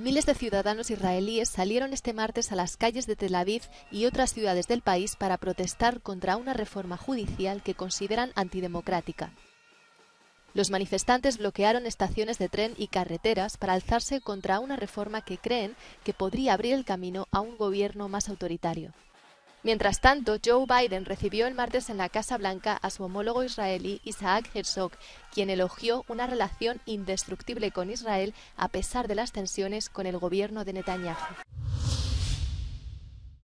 Miles de ciudadanos israelíes salieron este martes a las calles de Tel Aviv y otras ciudades del país para protestar contra una reforma judicial que consideran antidemocrática. Los manifestantes bloquearon estaciones de tren y carreteras para alzarse contra una reforma que creen que podría abrir el camino a un gobierno más autoritario. Mientras tanto, Joe Biden recibió el martes en la Casa Blanca a su homólogo israelí Isaac Herzog, quien elogió una relación indestructible con Israel a pesar de las tensiones con el gobierno de Netanyahu.